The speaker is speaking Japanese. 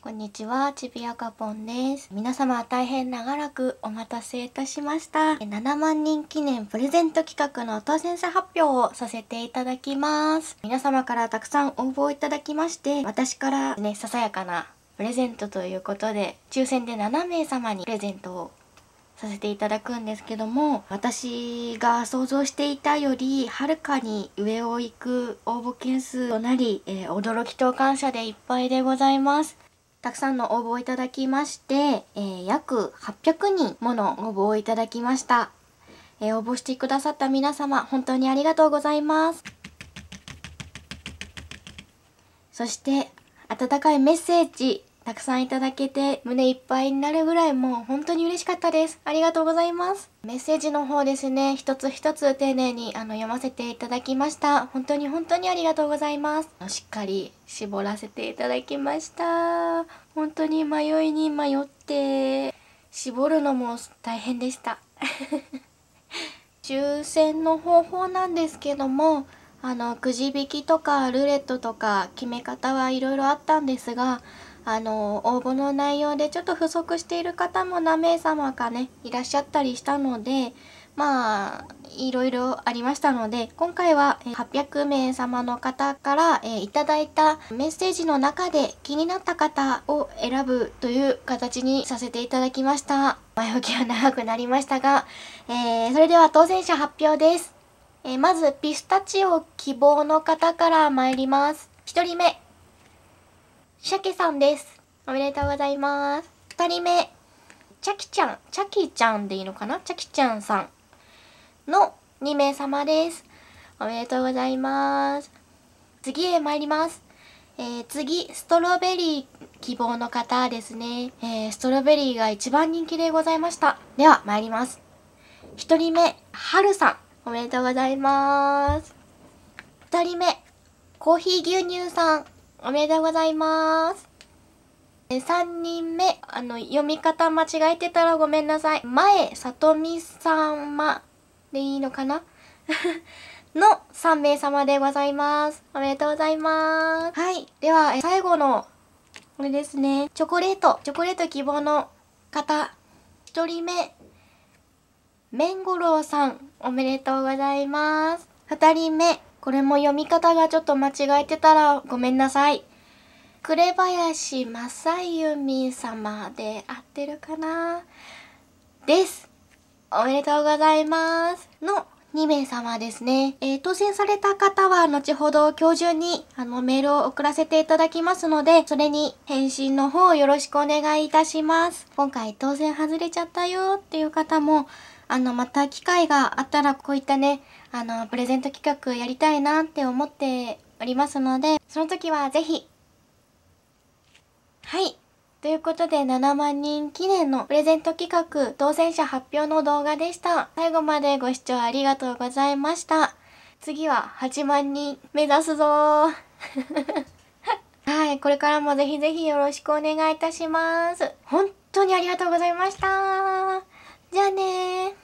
こんにちは、ちびあかぽんです。皆様大変長らくお待たせいたしました。7万人記念プレゼント企画の当選者発表をさせていただきます。皆様からたくさん応募をいただきまして、私からね、ささやかなプレゼントということで、抽選で7名様にプレゼントをさせていただくんですけども私が想像していたよりはるかに上を行く応募件数となり、えー、驚きと感謝でいっぱいでございますたくさんの応募をいただきまして、えー、約800人もの応募をいただきました、えー、応募してくださった皆様本当にありがとうございますそして温かいメッセージたくさんいただけて胸いっぱいになるぐらいもう本当に嬉しかったです。ありがとうございます。メッセージの方ですね、一つ一つ丁寧にあの読ませていただきました。本当に本当にありがとうございます。しっかり絞らせていただきました。本当に迷いに迷って、絞るのも大変でした。抽選の方法なんですけども、あの、くじ引きとかルーレットとか決め方はいろいろあったんですが、あの応募の内容でちょっと不足している方も何名様かねいらっしゃったりしたのでまあいろいろありましたので今回は800名様の方からいただいたメッセージの中で気になった方を選ぶという形にさせていただきました前置きは長くなりましたが、えー、それでは当選者発表です、えー、まずピスタチオ希望の方から参ります1人目シャケさんですおめでとうございます2人目チャキちゃんチャキちゃんでいいのかなチャキちゃんさんの2名様ですおめでとうございます次へ参りますえー、次、ストロベリー希望の方ですね、えー、ストロベリーが一番人気でございました。では、参ります。1人目、はるさん。おめでとうございます。2人目、コーヒー牛乳さん。おめでとうございます。3人目、あの、読み方間違えてたらごめんなさい。前、さとみさんまでいいのかな の3名様でございます。おめでとうございます。はい。では、最後の、これですね。チョコレート。チョコレート希望の方。1人目、めんゴロウさん。おめでとうございます。2人目、これも読み方がちょっと間違えてたらごめんなさい。紅林正美様で合ってるかなです。おめでとうございます。の2名様ですね。えー、当選された方は後ほど今日中にあのメールを送らせていただきますので、それに返信の方よろしくお願いいたします。今回当選外れちゃったよっていう方も、あの、また機会があったらこういったね、あの、プレゼント企画やりたいなって思っておりますので、その時はぜひ。はい。ということで、7万人記念のプレゼント企画当選者発表の動画でした。最後までご視聴ありがとうございました。次は8万人目指すぞ はい、これからもぜひぜひよろしくお願いいたします。本当にありがとうございました。じゃあね